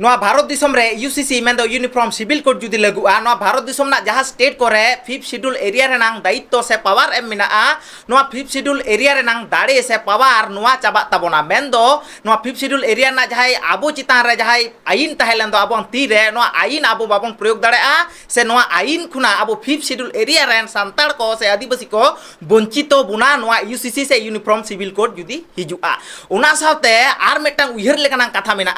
भारत दिसम रे यूसीसी में यूनिफॉर्म सिविल कोड जुदी लगुआ भारत जहाँ स्टेट को रे फिफ्थ शेड्यूल एरिया दायित्व से पावर एम मेना फिफ्थ शेड्यूल एरिया दाड़े से पावर नवा चाबा फिफ्थ शेड्यूल एरिया जहाँ अब चितान जहाँ आइन तहलेन अब ती रे अब बाबन प्रयोग दाड़ा से आइन खुना अब फिफ्थ शेड्यूल एरिया रेन सानतार को से आदिवासी को वंचित बुना यूसीसी से यूनिफॉर्म सिविल कोड जुदी हजुआ साथ और मिट्टन उहर लेकाना कथा मेना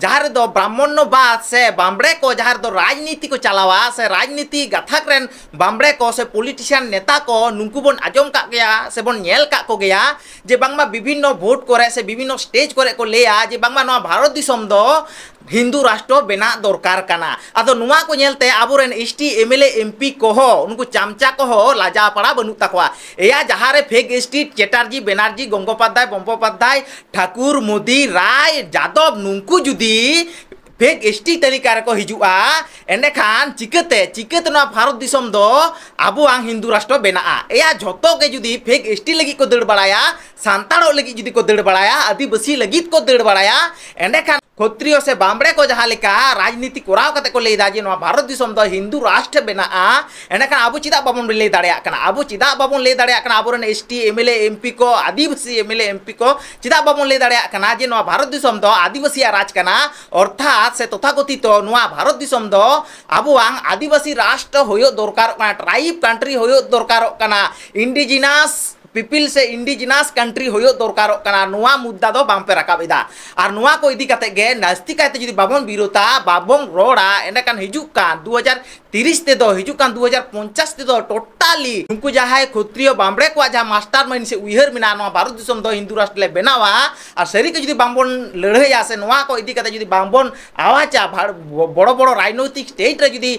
जहाँ ᱵᱨᱟᱦᱢᱚᱱᱱᱚᱵᱟᱫ ᱥᱮ ᱵᱟᱢᱵᱲᱮ ᱠᱚ ᱡᱟᱦᱟᱸ ᱨᱮᱫᱚ ᱨᱟᱡᱽᱱᱤᱛᱤ ᱠᱚ ᱪᱟᱞᱟᱣᱟ ᱥᱮ ᱨᱟᱡᱽᱱᱤᱛᱤ ᱜᱟᱛᱷᱟᱠ ᱨᱮᱱ ᱵᱟᱢᱵᱲᱮ ᱠᱚ ᱥᱮ ᱯᱚᱞᱤᱴᱤᱥᱤᱭᱟᱱ ᱱᱮᱛᱟ ᱠᱚ ᱱᱩᱠᱩ ᱵᱚᱱ ᱟᱸᱡᱚᱢ ᱠᱟᱜ ᱜᱮᱭᱟ ᱥᱮ ᱵᱚᱱ ᱧᱮᱞ ᱠᱟᱜ ᱠᱚ ᱜᱮᱭᱟ ᱡᱮ ᱵᱟᱝᱢᱟ ᱵᱤᱵᱷᱤᱱᱱᱚ ᱵᱷᱳᱴ ᱠᱚᱨᱮ ᱥᱮ ᱵᱤᱵᱷᱤᱱᱱᱚ ᱥᱴᱮᱡ ᱠᱚᱨᱮ ᱠᱚ ᱞᱟᱹᱭᱟ ᱡᱮ ᱵᱟᱝᱢᱟ ᱱᱚᱣᱟ ᱵᱷᱟᱨᱚᱛ ᱫᱤᱥᱚᱢ ᱫᱚ हिंदू राष्ट्र बना दरकार अदते अब एसटी एम एल एमपी को चामचा को लाजापड़ा बनू तक या जहाँ फेक एसटी चैटार्जी बनार्जी गंगोपाध्याय बम्बोपाध्याय ठाकुर मोदी राय यादव नुकू जुदी फेक एस टी तालिका रेको हिजुआ खान चिकाते चिकाते ना भारत दिसम दो आबो आंग हिंदू राष्ट्र बेनाआ एया जतो के जुदी फेक एस टी लगी को दड़ बड़ाया सांताड़ो लगी जुदी को दड़ बड़ाया आदिवासी लगी को दड़ बड़ाया खान खत्रियो से बामड़े को जहाँ लेका राजनीति कोराव कते को लेदा जे ना भारत दिसम दो हिंदू राष्ट्र बेनाआ एंडेखान आबो चिदा बाबन ले दाड़या कना आबो चिदा बाबन ले दाड़या कना आबोरन एस एमएलए एमपी को आदिवासी एमएलए एमपी को चिदा बाबन ले दाड़या कना जे ना भारत दिसम दो आदिवासी राज कना अर्थात আছে আচ্ছা, তথাকথিত নোয়া ভারত দিশম দ আবু আং আদিবাসী রাষ্ট্র হয়ে দরকার ট্রাইব কান্ট্রি হয়ে দরকার ইন্ডিজিনাস पीपिल से इंडिजिनास कंट्री हो दरकार मुद्दा तो बापे रकाबा और को इदी नास्ती कहते जुदी बाबन विरोधा बाबन रड़ा एंडेखान हिजुकान 2030 ते दो हिजुकान 2050 ते टोटाली उनको जहां क्षत्रिय बामड़े को जहां मास्टर माइंड से उहर मेना भारत हिंदू राष्ट्र ले बनावा और सरी के जुदी लड़ाया से नवा को इदी कते जुदी आवाजा बड़ो बड़ो राजनैतिक स्टेट जी जुदी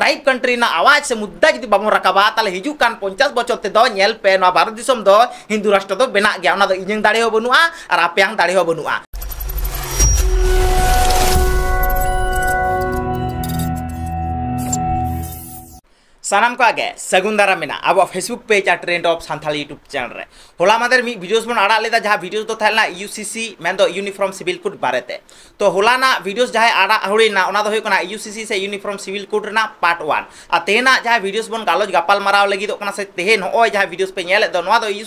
ट्राइब कंट्री आवाज से मुद्दा जुदी बाबन रकाबा ताले हिजुकान 50 बचर ते दो ᱵᱷᱟᱨᱚᱛ ᱫᱤᱥᱚᱢ ᱫᱚ ᱦᱤᱱᱫᱩ ᱨᱟᱥᱴᱨᱚ ᱫᱚ ᱵᱮᱱᱟᱜ ᱜᱮᱭᱟ ᱚᱱᱟ ᱫᱚ ᱤᱧᱟᱹᱝ ᱫᱟᱲᱮ ᱦᱚᱸ ᱵᱟᱹᱱᱩᱜᱼᱟ ᱟᱨ ᱟᱯᱮᱭᱟᱝ ᱫᱟᱲᱮ ᱦᱚᱸ ᱵᱟᱹᱱᱩᱜᱼᱟ सामान को सेगुन दारा में अब फेसबुक पेज और ट्रेंड अफ सानी यूट्यूब चैनल होला भिडियोज बन आड़ा जहाँ भिडियोज तो सी मैं यूनिफॉर्म सिविल कोड बारे तो होलाना जहाँ आड़ा हूँ यूसीसी से uniform civil code part one तेना जहाँ भिडियोज बन गलोज गपाल से तेहे नए जहाँ भिडियोज पेल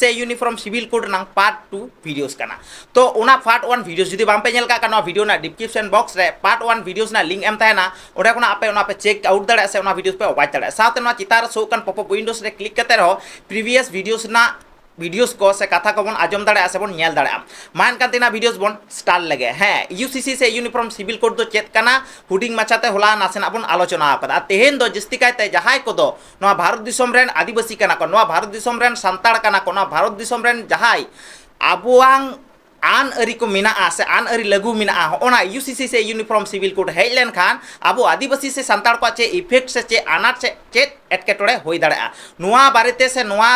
से यूनिफॉर्म सिविल कोड रहा पार्ट टू भिडियोज का तो पार्ट वन भिडियोज जुदी बा पेल video description box part one videos link एम तहना आपे चेक आउट दाड़ा से भिडियोज पे चितान ᱥᱟᱶᱛᱮ ᱱᱚᱣᱟ ᱪᱮᱛᱟᱱ ᱨᱮ ᱥᱳᱜ ᱠᱟᱱ ᱯᱚᱯᱚ ᱩᱭᱤᱱᱰᱳᱥ को से कथा को बन आजम दल से बन तेना वीडियोस बन स्टार लगे हैं यूसीसी से यूनिफॉर्म सिविल कोड तो चेत कना हुडिंग मचाते होला बन आलोचना आकदा तेहेन दो जिस्ती को भारत आदिवासी को भारत दिसम को भारत दिसम रेन ᱟᱱ ᱟᱹᱨᱤ ᱠᱚ ᱢᱮᱱᱟᱜᱼᱟ ᱥᱮ ᱟᱱ ᱟᱹᱨᱤ ᱞᱟᱹᱜᱩ ᱢᱮᱱᱟᱜᱼᱟ ᱚᱱᱟ ᱤᱭᱩᱥᱤᱥᱤ ᱥᱮ ᱤᱭᱩᱱᱤᱯᱷᱚᱨᱢ ᱥᱤᱵᱤᱞ ᱠᱳᱰ ᱦᱮᱡ ᱞᱮᱱᱠᱷᱟᱱ ᱟᱵᱚ ᱟᱹᱫᱤᱵᱟᱹᱥᱤ ᱥᱮ ᱥᱟᱱᱛᱟᱲ ᱠᱚᱣᱟᱜ ᱪᱮᱫ ᱤᱯᱷᱮᱠᱴ ᱥᱮ ᱪᱮᱫ ᱟᱱᱟᱴ ᱥᱮ ᱪᱮᱫ ᱮᱴᱠᱮᱴᱚᱬᱮ ᱦᱩᱭ ᱫᱟᱲᱮᱭᱟᱜᱼᱟ ᱱᱚᱣᱟ ᱵᱟᱨᱮᱛᱮ ᱥᱮ ᱱᱚᱣᱟ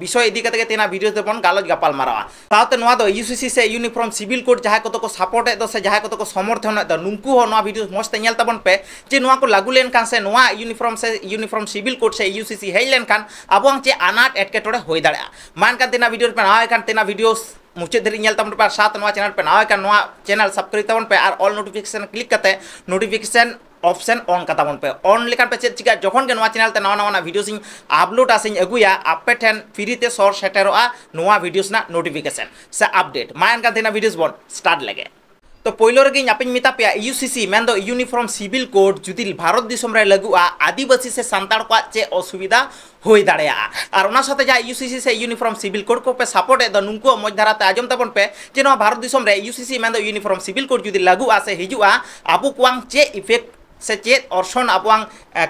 विषय इदी कते तेना वीडियो ते बन गालोज गपाल मारा साथे नवा दो यूसीसी से यूनिफॉर्म सिविल कोड जहां को तो को सपोर्ट दो से जहां को तो को समर्थन दो नुंकु हो नवा वीडियो मस्त नेल तबन पे जे नवा को लागू लेन कान से नवा यूनिफॉर्म से यूनिफॉर्म सिविल कोड से यूसीसी हेलेन कान अबों जे अनाट एटकेटोड़े होई दाड़ा मान का तेना वीडियो पे ना कान तेना वीडियोस ᱢᱩᱪᱟᱹᱫ ᱫᱷᱟᱹᱨᱤᱡ ᱧᱮᱞ ᱛᱟᱵᱚᱱ ᱯᱮ ᱟᱨ ᱥᱟᱛ ᱱᱚᱣᱟ ᱪᱮᱱᱮᱞ ᱯᱮ ᱱᱟᱣᱟ ᱠᱟᱱ ᱱᱚᱣᱟ ᱪᱮᱱᱮᱞ ᱥᱟᱵᱥᱠᱨᱟᱭᱤᱵ ᱛᱟᱵᱚᱱ ᱯᱮ ᱟᱨ ᱚᱞ ᱱᱳᱴᱤᱯᱷᱤᱠᱮᱥᱚᱱ ᱠᱞᱤᱠ ᱠᱟᱛᱮ ᱱᱳᱴᱤᱯᱷᱤᱠᱮᱥᱚᱱ ऑप्शन ऑन का ताबन पे ऑन लेकिन पे चेक चिका जखन के नवा चैनल ते नवा नवा वीडियो सिंग अपलोड आसिंग अगुया आपे ठेन फ्री ते सर सेटेरोआ नवा वीडियोस ना नोटिफिकेशन से अपडेट मायन का देना वीडियोस बोन स्टार्ट लगे तो पोलो रेगे आपे मेता पे यूसीसी मेन दो यूनिफॉर्म सिविल कोड जुदी भारत दिसम लगुआ आदिवासी से सानताड़ को चे असुविधा होई दाड़ेया और ओना यूसीसी से यूनिफॉर्म सिविल कोड को पे सपोर्ट ए द आजम तबन पे जे भारत दिसम रे यूसीसी मेन दो यूनिफॉर्म सिविल कोड जुदी लगुआ से हिजुआ आबु क्वांग चे इफेक्ट से सेचेद अर्सन अब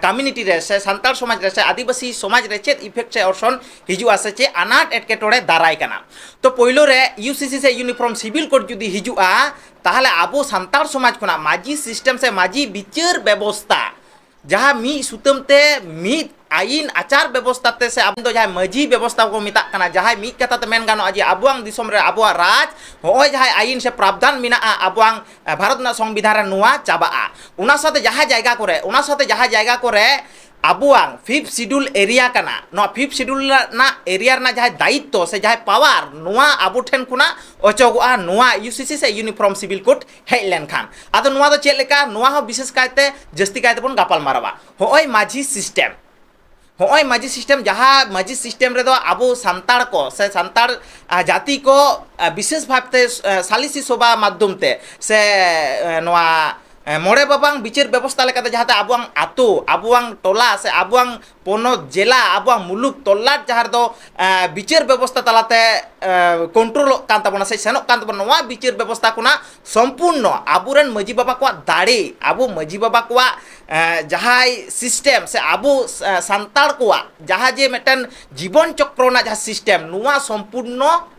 कम्यूनिटी से सानताल समाज से आदिवासी समाज रे चेद इफेक्ट से अर्सन हजुआ से चे अनाट एटके दाराय तो पोलो यूसीसी से यूनिफॉर्म सिविल कोड जुदी हजुआ ताहले अब सानताल समाज खुना माजी सिसटेम से माजी विचार व्यवस्था जहाँ मी सूतमते मीद ᱟᱭᱤᱱ ᱟᱪᱟᱨ ᱵᱮᱵᱚᱥᱛᱷᱟ ᱛᱮ ᱥᱮ ᱟᱵᱚ ᱫᱚ ᱡᱟᱦᱟᱸᱭ ᱢᱟᱹᱡᱷᱤ ᱵᱮᱵᱚᱥᱛᱷᱟ ᱠᱚ ᱢᱮᱛᱟᱜ ᱠᱟᱱᱟ ᱡᱟᱦᱟᱸᱭ ᱢᱤᱫ ᱠᱟᱛᱷᱟ ᱛᱮ ᱢᱮᱱ ᱜᱟᱱᱚᱜᱼᱟ ᱡᱮ ᱟᱵᱚᱣᱟᱜ ᱫᱤᱥᱚᱢ ᱨᱮ ᱟᱵᱚᱣᱟᱜ ᱨᱟᱡᱽ ᱦᱚᱸᱜᱼᱚᱭ ᱡᱟᱦᱟᱸᱭ ᱟᱭᱤᱱ ᱥᱮ ᱯᱨᱟᱵᱽᱫᱷᱟᱱ ᱢᱮᱱᱟᱜᱼᱟ ᱟᱵᱚᱣᱟᱜ ᱵᱷᱟᱨᱚᱛ ᱨᱮᱱᱟᱜ ᱥᱚᱝᱵᱤᱫᱷᱟᱱ ᱨᱮ ᱱᱚᱣᱟ ᱪᱟᱵᱟᱜᱼᱟ ᱚᱱᱟ ᱥᱟথে ᱡᱟᱦᱟᱸ ᱡᱟᱭᱜᱟ ᱠᱚᱨᱮ ᱚᱱᱟ ᱥᱟথে ᱡᱟᱦᱟᱸ ᱡᱟᱭᱜᱟ ᱠᱚᱨᱮ আবুয়াং ফিফ শিডিউল এরিয়া কানা না ফিফ শিডিউল না এরিয়া না যাই দায়িত্ব সে যাই পাওয়ার নোয়া আবু ঠেন খুনা অচগা নোয়া ইউসিসি সে ইউনিফর্ম সিভিল কোড হেজ লেনখান আদো নোয়া দো চেলেকা নোয়া হ বিশেষ কাইতে জাস্তি কাইতে বন গাপাল মারাবা হয় মাঝি সিস্টেম ᱦᱚᱸᱜᱼᱚᱭ ᱢᱟᱹᱡᱷᱤ ᱥᱤᱥᱴᱮᱢ ᱡᱟᱦᱟᱸ ᱢᱟᱹᱡᱷᱤ ᱥᱤᱥᱴᱮᱢ ᱨᱮᱫᱚ ᱟᱵᱚ ᱥᱟᱱᱛᱟᱲ ᱠᱚ ᱥᱮ ᱥᱟᱱᱛᱟᱲ ᱡᱟᱹᱛᱤ ᱠᱚ ᱵᱤᱥᱮᱥ ᱵᱷᱟᱵᱛᱮ ᱥᱟᱞᱤᱥᱤ ᱥᱚᱵᱷᱟ ᱢᱟᱫᱽᱫᱷᱚᱢ ᱛᱮ ᱥᱮ ᱱᱚᱣᱟ ᱢᱚᱬᱮ ᱵᱟᱵᱟᱝ ᱵᱤᱪᱟᱹᱨ ᱵᱮᱵᱚᱥᱛᱷᱟ ᱞᱮᱠᱟᱛᱮ ᱡᱟᱦᱟᱸᱛᱮ ᱟᱵᱚᱣᱟᱝ ᱟᱛᱳ ᱟᱵᱚᱣᱟᱝ ᱴᱚᱞᱟ ᱥᱮ ᱟᱵᱚᱣᱟᱝ ᱯᱚᱱᱚᱛ ᱡᱮᱞᱟ ᱟᱵᱚᱣᱟᱝ ᱢᱩᱞᱩᱠ ᱛᱚᱞᱞᱟᱴ ᱡᱟᱦᱟᱸ ᱨᱮᱫᱚ ᱵᱤᱪᱟᱹᱨ ᱵᱮᱵᱚᱥᱛᱷᱟ ᱛᱟᱞᱟᱛᱮ ᱠᱚᱱᱴᱨᱳᱞᱚᱜ ᱠᱟᱱ ᱛᱟᱵᱚᱱᱟ ᱥᱮ ᱥᱮᱱᱚᱜ ᱠᱟᱱ ᱛᱟᱵᱚᱱᱟ ᱱᱚᱣᱟ ᱵᱤᱪᱟᱹᱨ ᱵᱮᱵᱚᱥᱛᱷᱟ ᱠᱷᱚᱱᱟᱜ ᱥᱚᱢᱯᱩᱨᱱᱚ ᱟᱵᱚᱨᱮᱱ ᱢᱟᱺᱡᱷᱤ ᱵᱟᱵᱟ ᱠᱚᱣᱟᱜ ᱫᱟᱲᱮ ᱟᱵᱚ ᱢᱟᱺᱡᱷᱤ ᱵᱟᱵᱟ ᱠᱚᱣᱟᱜ ᱡᱟᱦᱟᱸᱭ ᱥᱤᱥᱴᱮᱢ ᱥᱮ ᱟᱵᱚ ᱥᱟᱱᱛᱟᱲ ᱠᱚᱣᱟᱜ ᱡᱟᱦᱟᱸ ᱡᱮ ᱢᱤᱫᱴᱮᱱ ᱡᱤᱵᱚᱱ ᱪᱚᱠᱨᱚ ᱨᱮᱱᱟᱜ ᱡᱟᱦᱟᱸ ᱥᱤᱥᱴᱮᱢ ᱱᱚᱣᱟ ᱥᱚᱢᱯᱩᱨᱱᱚ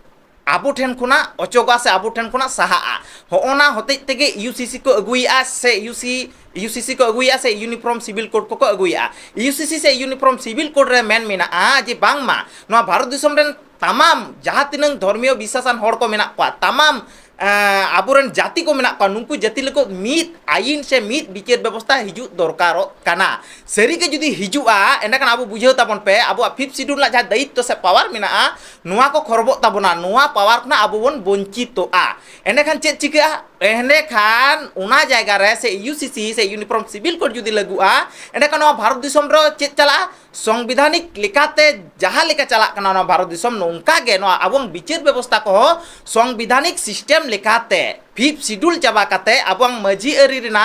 ᱟᱵᱚ ᱴᱷᱮᱱ ᱠᱷᱚᱱᱟᱜ ᱚᱪᱚᱜᱟ ᱥᱮ ᱟᱵᱚ ᱴᱷᱮᱱ ᱠᱷᱚᱱᱟᱜ ᱥᱟᱦᱟᱜᱼᱟ ᱦᱚᱜᱼᱚᱱᱟ ᱦᱚᱛᱮᱡ ᱛᱮᱜᱮ ᱤᱭᱩᱥᱤᱥᱤ ᱠᱚ ᱟᱹᱜᱩᱭᱮᱫᱼᱟ ᱥᱮ ᱤᱭᱩᱥᱤ यूसीसी को अगुया से यूनिफॉर्म सिविल कोड को अगुया यूसीसी से यूनिफॉर्म सिविल कोड रे मेन मेना जे बांगमा भारत दिसम रेन तमाम जहाँ तीन धर्मियों विश्वासान हर को मेना तमाम Eh, aburan jati ko menak panungku jati lekuk mit ayin se mit bikir bebosta hiju dorkaro karena seri ke judi hiju a enak kan abu bujo tabon pe abu apip sidun lah jadi itu se power mina a nuah ko korbo tabona nuah power kena abu bon bonci to a enak kan cek cik a एहनेखान उना जगह से UCC से uniform civil code जुदी लगुआ एंडेखान भारत दिसम रो चेद चला संविधानिक लेकाते जहां लेका चला भारत नौका नोंका गे व्यवस्था को संविधानिक सिस्टम फिप सिडुल चाबाते अब मजी रिना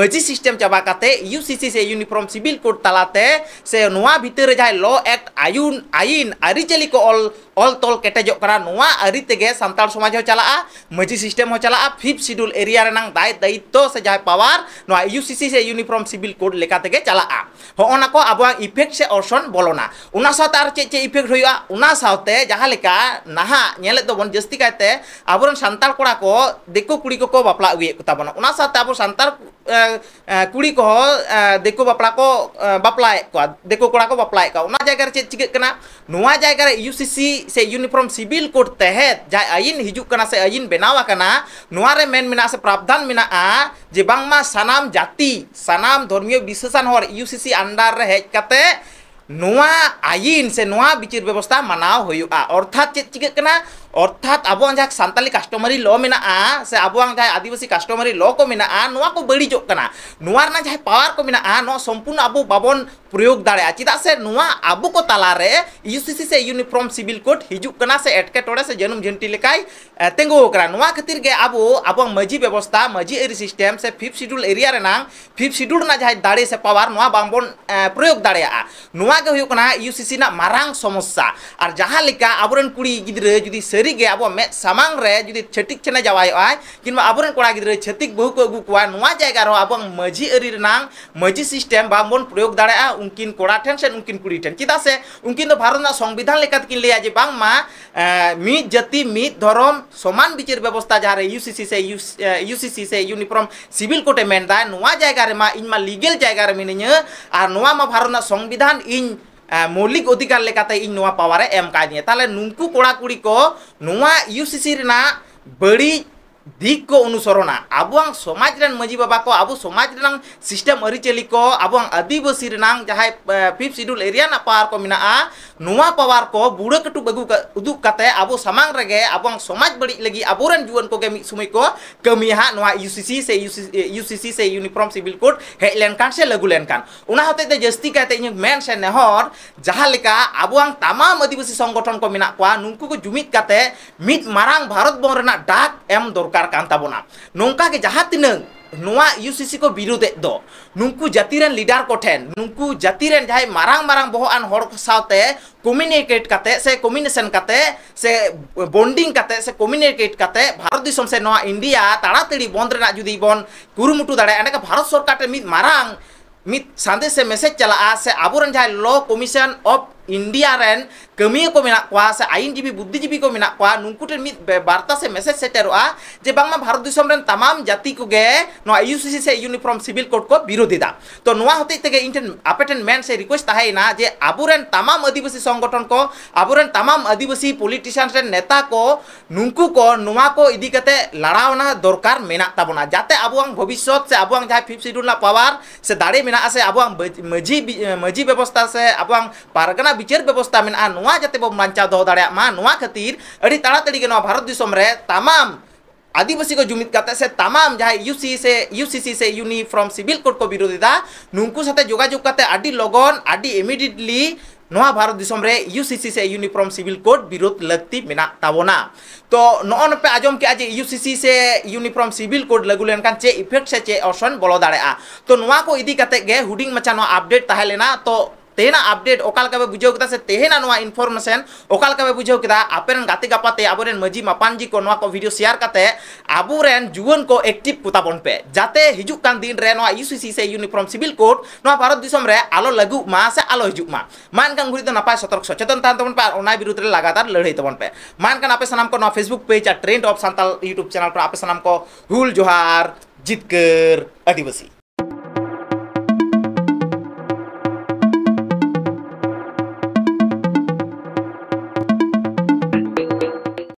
मजी सिसटेम चाबाते यू सी से यूनिफॉर्म सिविल कोड तलाते से भर जहाँ लॉ एक्ट आयुन आईन आरीचाली को ऑल ऑल तल केटेजे सानतार समाज चला मजी सिसटेम चला फिप सिडुल एरिया दाय दायित्व से जहाँ पावर ना यू सी से यूनिफॉर्म सिविल कोड लेकर चला हों को अब इफेक्ट से अर्सन बोलना उनते और चे चे इफेक्ट होते जहाँ नहाँ जस्ती कायते अब सानतार को देखो ᱫᱤᱠᱩ ᱠᱩᱲᱤ ᱠᱚᱠᱚ ᱵᱟᱯᱞᱟ ᱟᱹᱜᱩᱭᱮᱫ ᱠᱚ ᱛᱟᱵᱚᱱᱟ ᱚᱱᱟ ᱥᱟᱶᱛᱮ ᱟᱵᱚ ᱥᱟᱱᱛᱟᱲ ᱠᱩᱲᱤ ᱠᱚᱦᱚᱸ ᱫᱤᱠᱩ ᱵᱟᱯᱞᱟ ᱠᱚ ᱵᱟᱯᱞᱟᱭᱮᱫ ᱠᱚᱣᱟ ᱫᱤᱠᱩ ᱠᱚᱲᱟ ᱠᱚ ᱵᱟᱯᱞᱟᱭᱮᱫ ᱠᱚᱣᱟ ᱚᱱᱟ ᱡᱟᱭᱜᱟ ᱨᱮ ᱪᱮᱫ ᱪᱤᱠᱟᱹᱜ ᱠᱟᱱᱟ ᱱᱚᱣᱟ ᱡᱟᱭᱜᱟ ᱨᱮ ᱤᱭᱩᱥᱤᱥᱤ ᱥᱮ ᱤᱭᱩᱱᱤᱯᱷᱚᱨᱢ ᱥᱤᱵᱤᱞ ᱠᱳᱰ ᱛᱮᱦᱮᱫ ᱡᱟᱦᱟᱸ ᱟᱹᱭᱤᱱ ᱦᱤᱡᱩᱜ ᱠᱟᱱᱟ ᱥᱮ ᱟᱹᱭᱤᱱ ᱵᱮᱱᱟᱣ ᱟᱠᱟᱱᱟ ᱱᱚᱣᱟ ᱨᱮ ᱢᱮᱱ ᱢᱮᱱᱟᱜᱼᱟ ᱥᱮ ᱯᱨᱟᱵᱽᱫᱷᱟᱱ ᱢᱮᱱᱟᱜᱼᱟ ᱡᱮ ᱵᱟᱝᱢᱟ ᱥᱟᱱᱟᱢ ᱡᱟᱹᱛᱤ ᱥᱟᱱᱟᱢ ᱫᱷᱚᱨᱢᱤᱭᱚ ᱵᱤᱥᱮᱥᱟᱱ ᱦᱚᱲ ᱤᱭᱩᱥᱤᱥᱤ ᱟᱱᱰᱟᱨ ᱨᱮ ᱦᱮᱡ ᱠᱟᱛᱮ ᱱᱚᱣᱟ ᱟᱹᱭᱤᱱ ᱥᱮ ᱱᱚᱣᱟ ᱵᱤᱪᱟᱹᱨ ᱵᱮᱵᱚᱥᱛᱷᱟ ᱢᱟᱱᱟᱣ ᱦᱩᱭᱩᱜᱼᱟ ᱚᱨᱛᱷᱟᱛ ᱪᱮᱫ ᱪᱤᱠᱟᱹᱜ ᱠᱟᱱᱟ अर्थात अब सानी कस्टमारी ल मे से अब आदिवासी कस्टमारी ल को बड़ी बड़ीज पावर को सम्पूर्ण अब बाबन प्रयोग दाड़ा चेदा से अब को तलारे यूसीसी से यूनिफॉर्म सिविल कोड हजुना से एटकेटोड़े से जनुम झंटी लेकाय तेंगोकना खातिर अब अब माजी व्यवस्था माजी एरी सिसटेम से fifth schedule area fifth schedule दाड़े से पावर बाबन प्रयोग दाड़ा यूसीसी मारंग समस्या और जहाँ लेका अब कुड़ी गिद्रे जुदी ᱥᱟᱹᱨᱤᱜᱮ ᱟᱵᱚ ᱢᱮᱫ ᱥᱟᱢᱟᱝ ᱨᱮ ᱡᱩᱫᱤ ᱪᱷᱟᱹᱛᱤᱠ ᱪᱮᱱᱟ ᱡᱟᱣᱟᱭᱚᱜᱼᱟᱭ ᱠᱤᱱᱵᱟ ᱟᱵᱚᱨᱮᱱ ᱠᱚᱲᱟ ᱜᱤᱫᱽᱨᱟᱹ ᱪᱷᱟᱹᱛᱤᱠ ᱵᱟᱹᱦᱩ ᱠᱚ ᱟᱹᱜᱩ ᱠᱚᱣᱟ ᱱᱚᱣᱟ ᱡᱟᱭᱜᱟ ᱨᱮᱦᱚᱸ ᱟᱵᱚ ᱢᱟᱹᱡᱷᱤ ᱟᱹᱨᱤ ᱨᱮᱱᱟᱜ ᱢᱟᱹᱡᱷᱤ ᱥᱤᱥᱴᱮᱢ ᱵᱟᱝᱵᱚᱱ ᱯᱨᱚᱭᱳᱜᱽ ᱫᱟᱲᱮᱭᱟᱜᱼᱟ ᱩᱱᱠᱤᱱ ᱠᱚᱲᱟ ᱴᱷᱮᱱ ᱥᱮ ᱩᱱᱠᱤᱱ ᱠᱩᱲᱤ ᱴᱷᱮᱱ ᱪᱮᱫᱟᱜ ᱥᱮ ᱩᱱᱠᱤᱱ ᱫᱚ ᱵᱷᱟᱨᱚᱛ ᱨᱮᱱᱟᱜ ᱥᱚᱝᱵᱤᱫᱷᱟᱱ ᱞᱮᱠᱟ ᱛᱮᱠᱤᱱ ᱞᱟᱹᱭᱟ ᱡᱮ ᱵᱟᱝᱢᱟ ᱢᱤᱫ ᱡᱟᱹᱛᱤ ᱢᱤᱫ ᱫᱷᱚᱨᱚᱢ ᱥᱚᱢᱟᱱ ᱵᱤᱪᱟᱹᱨ ᱵᱮᱵᱚᱥᱛᱷᱟ ᱡᱟᱦᱟᱸ ᱨᱮ ᱤউᱥᱤᱥᱤ ᱥᱮ ᱤউᱥᱤᱥᱤ ᱥᱮ ᱤউᱱᱤᱯᱷᱨᱚᱢ ᱥᱤᱵᱤᱞ ᱠᱚᱴᱮ ᱢᱮᱱᱫᱟ ᱱᱚᱣᱟ ᱡᱟᱭᱜᱟ ᱨᱮᱢᱟ ᱤᱧ ᱢᱟ ᱞᱤᱜᱮᱞ ᱡᱟᱭᱜᱟ ᱨᱮ ᱢᱤᱱᱟᱹᱧᱟ ᱟᱨ ᱱᱚᱣᱟ ᱢᱟ ᱵᱷᱟᱨᱚᱛ ᱨᱮᱱᱟᱜ ᱥᱚᱝᱵᱤᱫᱷᱟᱱ ᱤᱧ ᱢᱳᱞᱤᱠ ᱚᱫᱷᱤᱠᱟᱨ ᱞᱮᱠᱟᱛᱮ ᱤᱧ ᱱᱚᱣᱟ ᱯᱟᱣᱟᱨᱮ ᱮᱢ ᱠᱟᱫᱤᱧᱟ ᱛᱟᱦᱞᱮ ᱱᱩᱝᱠᱩ ᱠᱚᱲᱟ ᱠᱩᱲᱤ ᱠᱚ ᱱᱚᱣᱟ ᱤᱭᱩᱥᱤᱥᱤ ᱨᱮᱱᱟᱜ ᱵᱟᱹᱲᱤᱡ Diko sorona abuang somajran maji babako abu somajran sistem ari celiko abuang adi besir nang jahai eh, pip sidul area na pawar ko mina a nua pawar ko bura ketuk bagu ka uduk kate abu samang rege abuang somaj beri lagi aburan juan ko gemi sumiko kemi ha nua UCC se UCC eh, se uniform civil code he len kan se lagu len kan una hote te jesti kate nyung men se nehor jahalika abuang tamam adi besi songgoton ko mina kwa nungku ko jumit kate mit marang barut bong rena dak em dor ᱫᱚᱨᱠᱟᱨ ᱠᱟᱱ ᱛᱟᱵᱚᱱᱟ ᱱᱚᱝᱠᱟ ᱜᱮ ᱡᱟᱦᱟᱸ ᱛᱤᱱᱟᱹᱜ ᱱᱚᱣᱟ ᱤᱭᱩᱥᱤᱥᱤ ᱠᱚ ᱵᱤᱨᱩᱫᱮᱫ ᱫᱚ ᱱᱩᱝᱠᱩ ᱡᱟᱹᱛᱤ ᱨᱮᱱ ᱞᱤᱰᱟᱨ ᱠᱚᱴᱷᱮᱱ ᱱᱩᱝᱠᱩ ᱡᱟᱹᱛᱤ ᱨᱮᱱ ᱡᱟᱦᱟᱸᱭ ᱢᱟᱨᱟᱝ ᱢᱟᱨᱟᱝ ᱵᱚᱦᱚᱜᱼᱟᱱ ᱦᱚᱲ ᱠᱚ ᱥᱟᱶᱛᱮ ᱠᱚᱢᱤউᱱᱤᱠᱮᱴ ᱠᱟᱛᱮ ᱥᱮ ᱠᱚᱢᱤᱱᱮᱥᱚᱱ ᱠᱟᱛᱮ ᱥᱮ ᱵᱚᱱᱰᱤᱝ ᱠᱟᱛᱮ ᱥᱮ ᱠᱚᱢᱤᱩᱱᱤᱠᱮᱴ ᱠᱟᱛᱮ ᱵᱷᱟᱨᱚᱛ ᱫᱤᱥᱚᱢ ᱥᱮ ᱱᱚᱣᱟ ᱤᱱᱰᱤᱭᱟ ᱛᱟᱲᱟᱛᱟᱲᱤ ᱵᱚᱱᱫ ᱨᱮᱱᱟᱜ ᱡᱩᱫᱤ ᱵᱚᱱ ᱠᱩᱨᱩᱢᱩᱴᱩ ᱫᱟᱲᱮᱭᱟᱜᱼᱟ ᱮᱸᱰᱮᱠᱷᱟᱱ ᱵᱷᱟᱨᱚᱛ ᱥᱚᱨᱠᱟᱨ ᱴᱷᱮᱱ ᱢᱤᱫ ᱢᱟᱨᱟᱝ ᱢᱤᱫ ᱥᱟᱸᱫᱮᱥ ᱥᱮ ᱢᱮᱥᱮᱡ ᱪᱟᱞᱟᱜᱼᱟ ᱥᱮ ᱟᱵᱚᱨᱮᱱ ᱡᱟᱦᱟᱸᱭ ᱞᱚ ᱠᱚᱢᱤᱥᱚᱱ ᱚᱯᱷ इंडिया रेन कमिया को मेना से आईनजीवी बुद्धिजीवी को मेना कोआ नुकु टे बार्ता से मेसेज सेटर जे बांगमा भारत रेन तमाम जाति को गे यूसीसी से यूनिफॉर्म सिविल कोड को विरोधिदा तो नुआ होते आपेटन मेन से रिक्वेस्ट ताहेना जे आबुरेन तमाम आदिवासी संगठन को आबुरेन तमाम आदिवासी पॉलिटिशियंस रेन नेता को नुकु को नुआ को इदी लड़ावना दरकार मेना जाते आबुआंग भविष्यत से अब जाय फिफ्थ शेड्यूल पावर से दाड़े मेना से अब मजी मजी व्यवस्था से आबुआंग पारगना विचार व्यवस्था मेना जाते बचा दो दा खर ताड़ी भारत तमाम आदिवासी को जुमित करते से तमाम जहाँ यूसी से यूसीसी से यूनिफ्रम सिविल कोड को विरोधा नुक जोाजोग लगन इमिडिएटली ना भारत रे यूसीसी से यूनिफ्रम सिविल कोड विरोध लाती ताबना तो नोन पे आजम के जे यूसीसी से यूनिफ्रॉम सिविल कोड लगू लेन चे इफेक्ट से चे असन बोल दो तो इदी के मचा अपडेट तहलेना तो तेना अपडेट ओकालकाबे बुझाव से तेना नवा इन्फॉर्मेशन ओकालकाबे बुझाव केदा आपेरन गाते मजी मापानजी को नवा को वीडियो शेयर करते आबोरेन जुवन को एक्टिव कुताबन पे जाते हिजुक दिन रे नवा यूसीसी से यूनिफॉर्म सिविल कोड भारत दिसम आलो लागु मा से आलो हिजुक मा मान कान सतर्क सचेतन तान पे ओना विरुद्ध रे लगातार लड़ाई तबन तो पे मान आप आपे को फेसबुक पेज आ trend of Santal YouTube channel पर आप सनाम को हुल जोहार जितकर आदिवासी